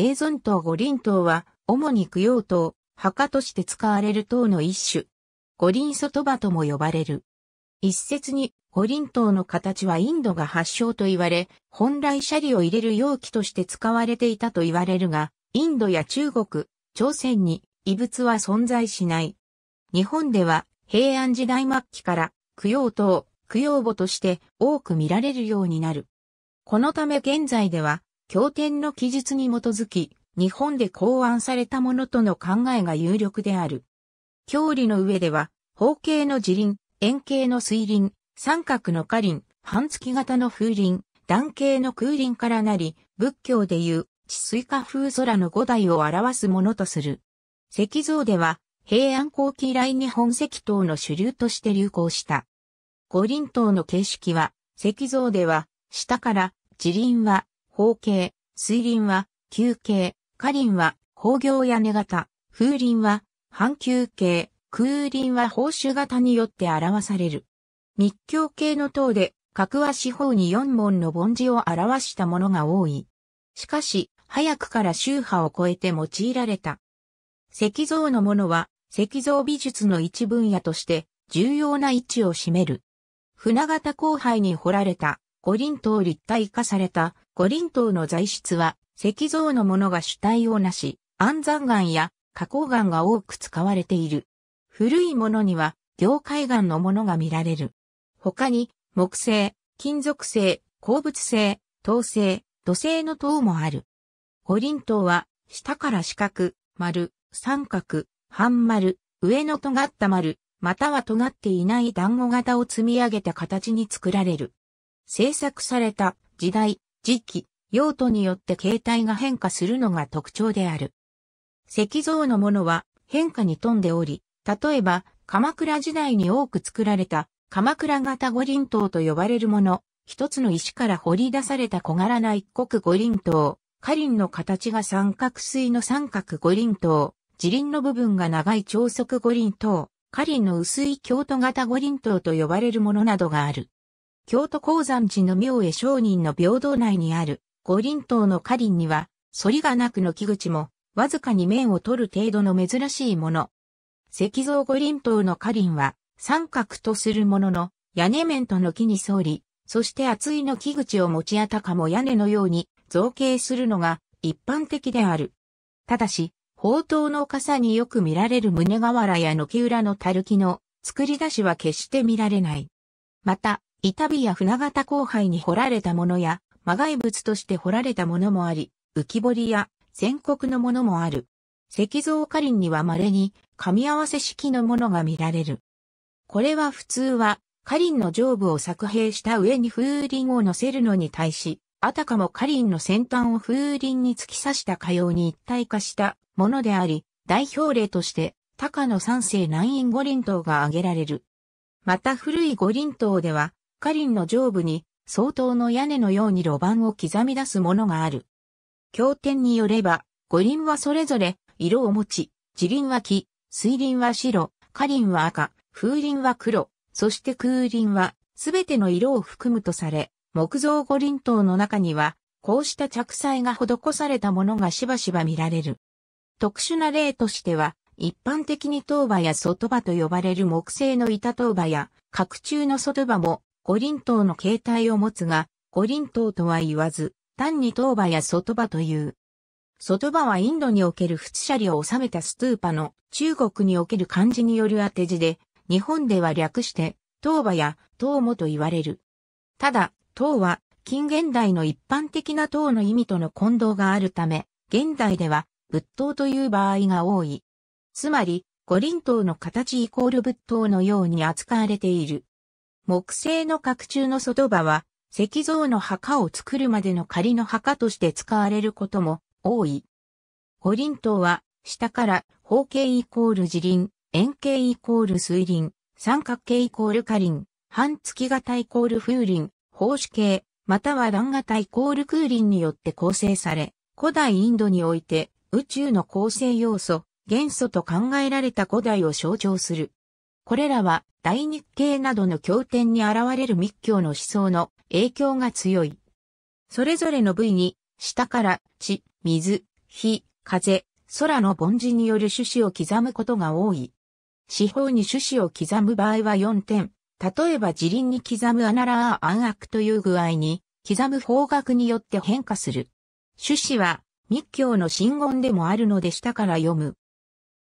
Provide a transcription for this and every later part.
永存島五輪島は、主に供養島、墓として使われる島の一種。五輪外場とも呼ばれる。一説に五輪島の形はインドが発祥と言われ、本来シャリを入れる容器として使われていたと言われるが、インドや中国、朝鮮に異物は存在しない。日本では平安時代末期から供養島、供養母として多く見られるようになる。このため現在では経典の記述に基づき、日本で考案されたものとの考えが有力である。教理の上では、方形の自輪、円形の水輪、三角の花輪、半月型の風輪、段形の空輪からなり、仏教でいう、地水化風空の五代を表すものとする。石像では、平安後期以来日本石刀の主流として流行した。五輪刀の形式は、石像では、下から、自輪は方形、水林は球形、花林は工業屋根型、風林は半球形、空林は宝珠型によって表される。密教系の塔で、格は四方に4門の盆字を表したものが多い。しかし、早くから宗派を超えて用いられた。石像のものは、石像美術の一分野として、重要な位置を占める。船形後配に掘られた、五輪塔立体化された五輪島の材質は石像のものが主体をなし、安山岩や花崗岩が多く使われている。古いものには凝灰岩のものが見られる。他に木製、金属製、鉱物製、陶製、土製の塔もある。五輪塔は下から四角、丸、三角、半丸、上の尖った丸、または尖っていない団子型を積み上げた形に作られる。制作された時代、時期、用途によって形態が変化するのが特徴である。石像のものは変化に富んでおり、例えば鎌倉時代に多く作られた鎌倉型五輪塔と呼ばれるもの、一つの石から掘り出された小柄な一国五輪塔、花輪の形が三角錐の三角五輪塔、自輪の部分が長い長足五輪塔、花輪の薄い京都型五輪塔と呼ばれるものなどがある。京都鉱山寺の明恵商人の平等内にある五輪塔の花林には、反りがなくの木口も、わずかに面を取る程度の珍しいもの。石像五輪塔の花林は、三角とするものの、屋根面との木に沿り、そして厚いの木口を持ちあたかも屋根のように造形するのが一般的である。ただし、宝刀の傘によく見られる胸瓦や軒裏のたるの作り出しは決して見られない。また、板火や船型後輩に掘られたものや、魔外物として掘られたものもあり、浮き彫りや全国のものもある。石像花輪には稀に、噛み合わせ式のものが見られる。これは普通は、花輪の上部を作兵した上に風鈴を乗せるのに対し、あたかも花輪の先端を風鈴に突き刺した火うに一体化したものであり、代表例として、高野三世南院五輪塔が挙げられる。また古い五輪塔では、花林の上部に、相当の屋根のように路盤を刻み出すものがある。経典によれば、五輪はそれぞれ色を持ち、地輪は木、水輪は白、花輪は赤、風輪は黒、そして空輪はすべての色を含むとされ、木造五輪塔の中には、こうした着彩が施されたものがしばしば見られる。特殊な例としては、一般的に塔馬や外場と呼ばれる木製の板塔馬や、角柱の外場も五輪塔の形態を持つが、五輪塔とは言わず、単に塔馬や外馬という。外馬はインドにおける仏舎利を収めたストゥーパの中国における漢字による当て字で、日本では略して、塔馬や塔もと言われる。ただ、塔は近現代の一般的な塔の意味との混同があるため、現代では仏塔という場合が多い。つまり、五輪塔の形イコール仏塔のように扱われている。木製の角柱の外場は、石像の墓を作るまでの仮の墓として使われることも多い。五輪塔は、下から方形イコール自輪、円形イコール水輪、三角形イコール下輪、半月型イコール風輪、方子形、または段型イコール空輪によって構成され、古代インドにおいて宇宙の構成要素、元素と考えられた古代を象徴する。これらは大日系などの経典に現れる密教の思想の影響が強い。それぞれの部位に、下から地、水、火、風、空の凡人による種子を刻むことが多い。四方に種子を刻む場合は4点。例えば自輪に刻むアナラー暗悪という具合に、刻む方角によって変化する。種子は密教の真言でもあるので下から読む。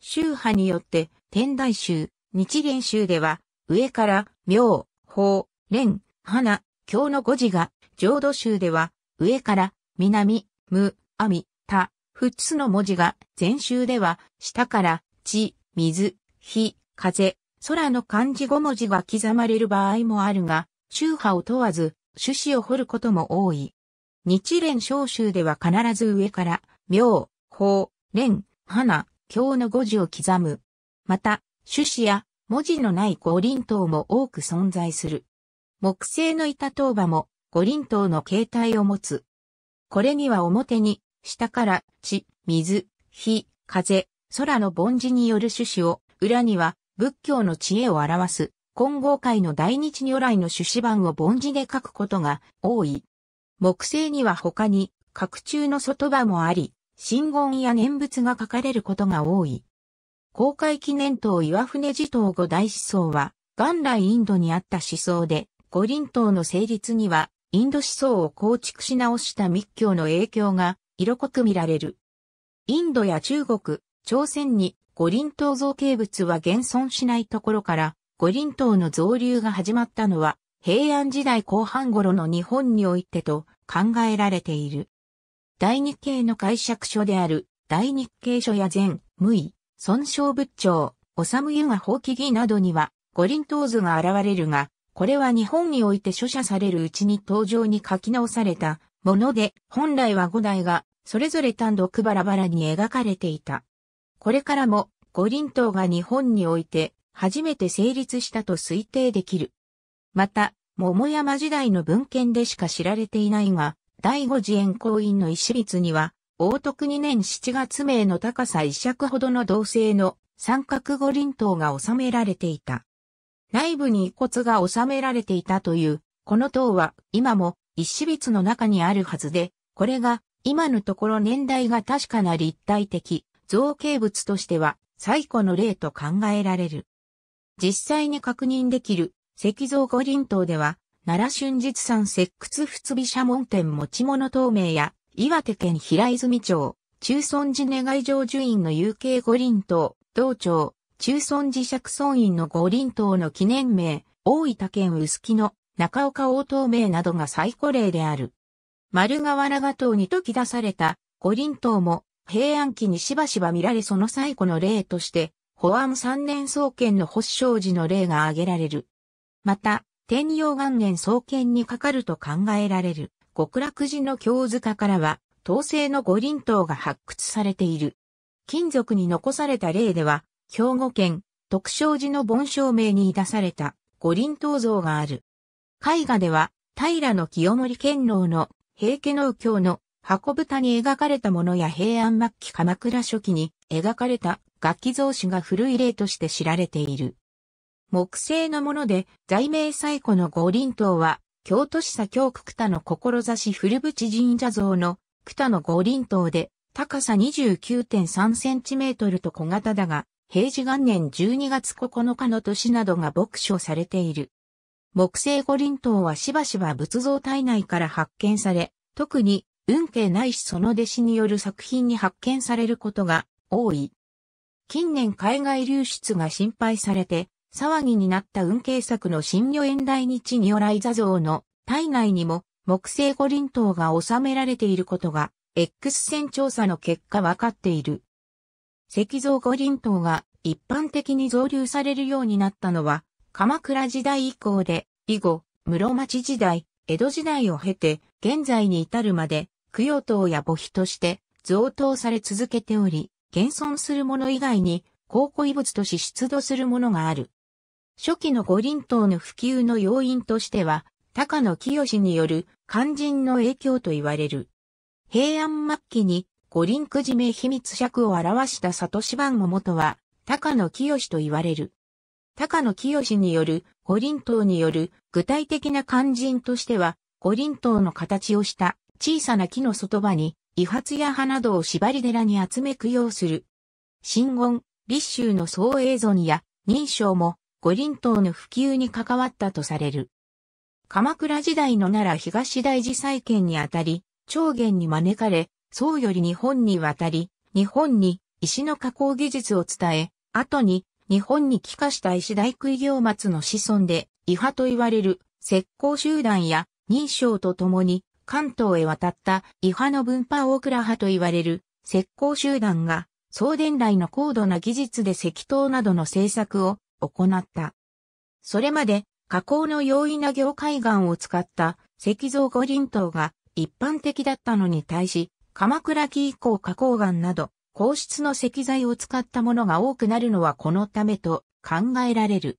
宗派によって天台宗、日蓮宗では、上から、妙、法、蓮、花、経の五字が、浄土宗では、上から、南、無、阿弥、他、普通の文字が、禅宗では、下から、地、水、火、風、空の漢字5文字が刻まれる場合もあるが、宗派を問わず、趣旨を彫ることも多い。日蓮召集では必ず上から、妙、法、蓮、花、経の五字を刻む。また、種子や文字のない五輪塔も多く存在する。木製の板塔場も五輪塔の形態を持つ。これには表に、下から地、水、火、風、空の凡字による種子を、裏には仏教の知恵を表す、混合界の大日如来の種子版を凡字で書くことが多い。木製には他に、角柱の外場もあり、神言や念仏が書かれることが多い。公開記念塔岩船寺島五大思想は、元来インドにあった思想で、五輪塔の成立には、インド思想を構築し直した密教の影響が色濃く見られる。インドや中国、朝鮮に五輪塔造形物は現存しないところから、五輪塔の造流が始まったのは、平安時代後半頃の日本においてと考えられている。大日系の解釈書である大日系書や全、無意、孫昌仏長、修湯が法起儀などには、五輪頭図が現れるが、これは日本において書写されるうちに登場に書き直されたもので、本来は五代が、それぞれ単独バラバラに描かれていた。これからも、五輪頭が日本において、初めて成立したと推定できる。また、桃山時代の文献でしか知られていないが、第五次元行員の石筆には、大徳2年7月名の高さ1尺ほどの銅製の三角五輪塔が収められていた。内部に遺骨が収められていたという、この塔は今も一子別の中にあるはずで、これが今のところ年代が確かな立体的造形物としては最古の例と考えられる。実際に確認できる石像五輪塔では、奈良春日山石窟仏美社門天持ち物透明や岩手県平泉町、中村寺願い上樹院の有形五輪島、道町、中村寺釈尊院の五輪島の記念名、大分県臼杵の中岡応答名などが最古例である。丸河原画塔に解き出された五輪島も平安期にしばしば見られその最古の例として、保安三年創建の発祥寺の例が挙げられる。また、天陽元年創建にかかると考えられる。極楽寺の京塚からは、陶製の五輪塔が発掘されている。金属に残された例では、兵庫県、徳勝寺の盆照明に出された五輪塔像がある。絵画では、平清盛剣老の平家の右京の箱豚に描かれたものや平安末期鎌倉初期に描かれた楽器造紙が古い例として知られている。木製のもので、在名最古の五輪塔は京都市左京区久田の志古淵神社像の久田の五輪塔で高さ29.3センチメートルと小型だが、平治元年12月9日の年などが牧書されている。木製五輪塔はしばしば仏像体内から発見され、特に運慶ないしその弟子による作品に発見されることが多い。近年海外流出が心配されて、騒ぎになった運慶作の新女園大日如来座像の体内にも木星五輪塔が収められていることが X 線調査の結果分かっている。石像五輪塔が一般的に増流されるようになったのは鎌倉時代以降で以後室町時代、江戸時代を経て現在に至るまで供養塔や墓碑として贈答され続けており現存するもの以外に考古遺物とし出土するものがある。初期の五輪塔の普及の要因としては、高野清による肝心の影響と言われる。平安末期に五輪くじめ秘密尺を表した里芝のも元は、高野清と言われる。高野清による五輪塔による具体的な肝心としては、五輪塔の形をした小さな木の外場に、威髪や葉などを縛り寺に集め供養する。真言、立秋の総映像や認証も五輪島の普及に関わったとされる。鎌倉時代の奈良東大寺再建にあたり、長元に招かれ、宋より日本に渡り、日本に石の加工技術を伝え、後に日本に帰化した石大工行松の子孫で、伊派と言われる石膏集団や認証と共に関東へ渡った伊派の分派大倉派と言われる石膏集団が、送伝来の高度な技術で石灯などの製作を行った。それまで、加工の容易な凝灰岩を使った石像五輪塔が一般的だったのに対し、鎌倉期以降花崗岩など、皇質の石材を使ったものが多くなるのはこのためと考えられる。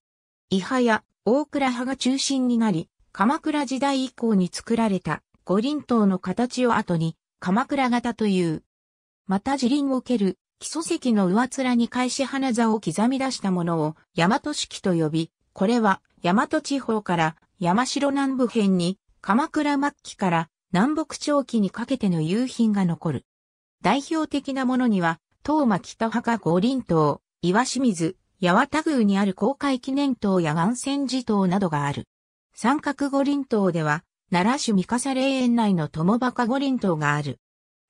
伊波や大倉派が中心になり、鎌倉時代以降に作られた五輪塔の形を後に鎌倉型という。また自輪を蹴る基礎石の上面に返し花座を刻み出したものを大和式と呼び、これは大和地方から山城南部編に鎌倉末期から南北朝期にかけての夕品が残る。代表的なものには、東間北墓五輪塔、岩清水、八幡宮にある公開記念塔や岩泉寺塔などがある。三角五輪塔では、奈良市三笠霊園内の友墓五輪塔がある。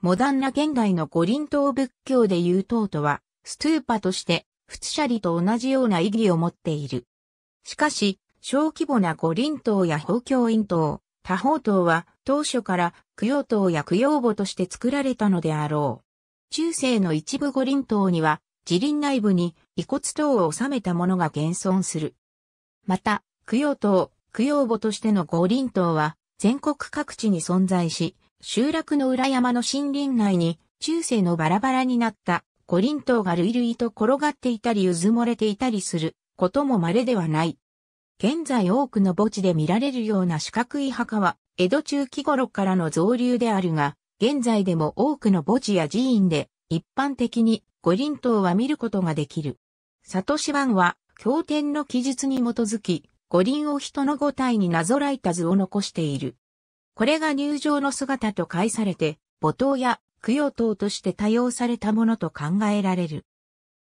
モダンな現代の五輪党仏教で言う塔とは、ストゥーパとして、フツシャリと同じような意義を持っている。しかし、小規模な五輪党や法教院党、他方党は、当初から供養塔や供養墓として作られたのであろう。中世の一部五輪党には、自輪内部に遺骨等を収めたものが現存する。また、供養塔、供養墓としての五輪党は、全国各地に存在し、集落の裏山の森林内に、中世のバラバラになった五輪塔が類々と転がっていたりうずもれていたりすることも稀ではない。現在多くの墓地で見られるような四角い墓は、江戸中期頃からの造流であるが、現在でも多くの墓地や寺院で、一般的に五輪塔は見ることができる。里市湾は、経典の記述に基づき、五輪を人の五体になぞらえた図を残している。これが入場の姿と解されて、母刀や供養塔として多用されたものと考えられる。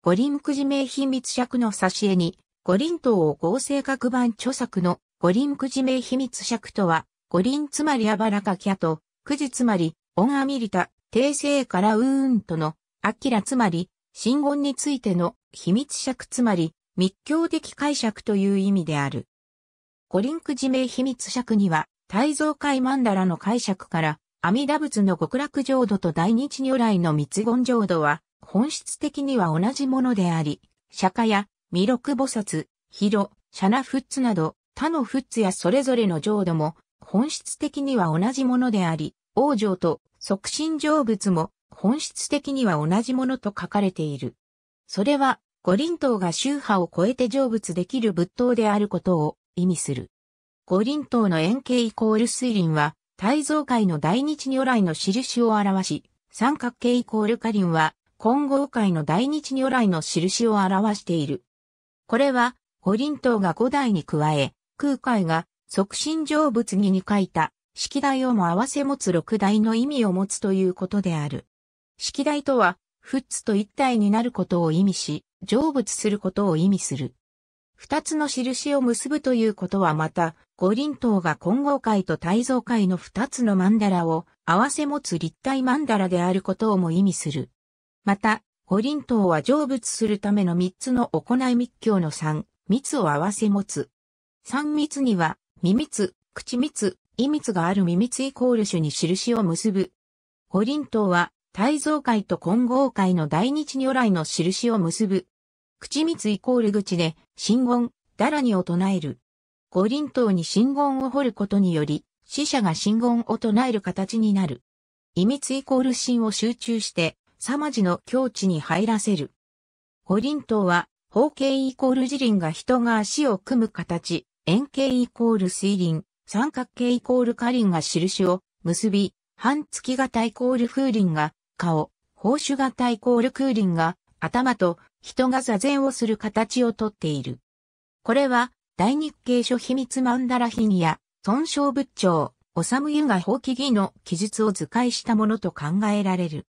五輪くじ名品密尺の挿絵に、五輪塔を合成各版著作の五輪くじ名秘密尺とは、五輪つまりあばらかきゃと、くじつまり、オンアミリタ、訂正からうーんとの、アキらつまり、真言についての秘密尺つまり、密教的解釈という意味である。五輪くじ名秘密尺には、大蔵界曼荼羅の解釈から、阿弥陀仏の極楽浄土と大日如来の密言浄土は、本質的には同じものであり、釈迦や弥勒菩薩、ヒロ、シャナフッツなど、他のフッツやそれぞれの浄土も、本質的には同じものであり、王浄と促進成仏も本質的には同じものと書かれている。それは、五輪党が宗派を超えて成仏できる仏塔であることを意味する。五輪塔の円形イコール水輪は、大蔵界の大日如来の印を表し、三角形イコール花輪は、混合界の大日如来の印を表している。これは、五輪塔が五代に加え、空海が促進成仏儀に書いた、式台をも合わせ持つ六代の意味を持つということである。式台とは、仏と一体になることを意味し、成仏することを意味する。二つの印を結ぶということはまた、五輪塔が混合界と大蔵界の二つの曼荼羅を合わせ持つ立体曼荼羅であることをも意味する。また、五輪塔は成仏するための三つの行い密教の三、密を合わせ持つ。三密には、未密、口密、意密がある未密イコール種に印を結ぶ。五輪塔は、大蔵界と混合界の大日如来の印を結ぶ。口密イコール口で、真言、だらにを唱える。五輪塔に真言を彫ることにより、死者が真言を唱える形になる。意密イコール神を集中して、サマジの境地に入らせる。五輪塔は、方形イコール自輪が人が足を組む形、円形イコール水輪、三角形イコール下輪が印を結び、半月型イコール風輪が顔、宝珠型イコール空輪が頭と人が座禅をする形をとっている。これは大日経書秘密マンダラヒニや、尊称仏長、修ゆが法規義の記述を図解したものと考えられる。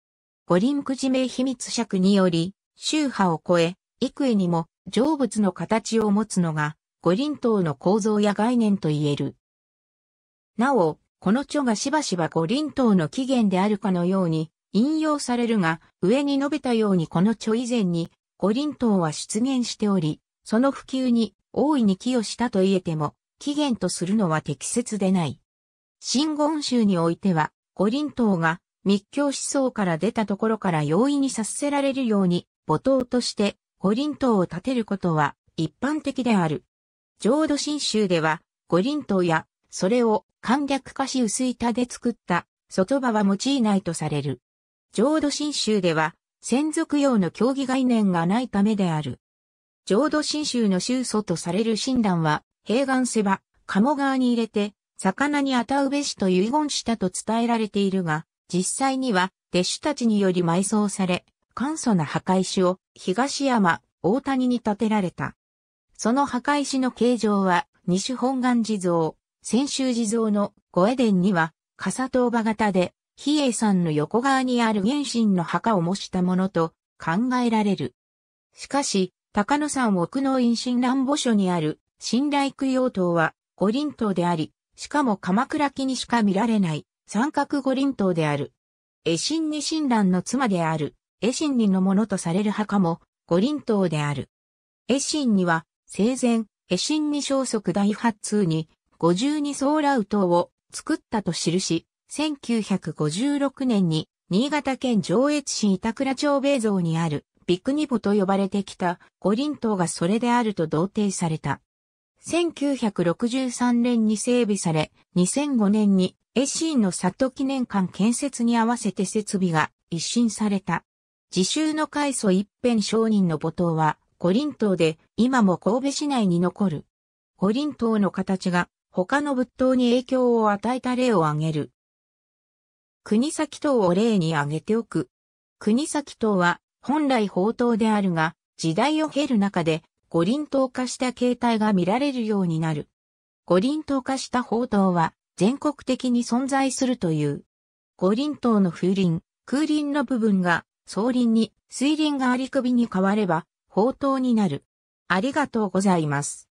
五輪くじ名秘密尺により、宗派を超え、幾重にも成仏の形を持つのが、五輪塔の構造や概念と言える。なお、この著がしばしば五輪塔の起源であるかのように引用されるが、上に述べたようにこの著以前に五輪塔は出現しており、その普及に大いに寄与したと言えても、起源とするのは適切でない。新言宗においては、五輪党が密教思想から出たところから容易に察せられるように、母党として五輪党を立てることは一般的である。浄土真宗では、五輪党や、それを簡略化し薄板で作った外場は用いないとされる。浄土真宗では、先属用の教義概念がないためである。浄土真宗の宗祖とされる親鸞は、平岩瀬場、鴨川に入れて、魚にあたうべしと遺言したと伝えられているが、実際には、弟子たちにより埋葬され、簡素な墓石を東山、大谷に建てられた。その墓石の形状は、西本願地蔵、千秋地蔵の五江殿には、笠塔馬型で、比叡山の横側にある原神の墓を模したものと考えられる。しかし、高野山奥の院新乱墓所にある信頼供養塔は五輪塔であり、しかも鎌倉期にしか見られない三角五輪塔である。絵神に親鸞の妻である、絵神にのものとされる墓も五輪塔である。絵神には生前、絵神に消息第八通に五十二層ラウ塔を作ったと記し、1956年に新潟県上越市板倉町米蔵にあるビクニボと呼ばれてきた五輪島がそれであると同定された。1963年に整備され、2005年にエシーンの里記念館建設に合わせて設備が一新された。自習の開祖一辺商人の母島は、五輪島で今も神戸市内に残る。五輪島の形が他の仏塔に影響を与えた例を挙げる。国崎島を例に挙げておく。国崎島は本来宝刀であるが、時代を経る中で五輪刀化した形態が見られるようになる。五輪刀化した宝刀は全国的に存在するという。五輪刀の風鈴、空輪の部分が総輪に水輪があり首に変われば宝刀になる。ありがとうございます。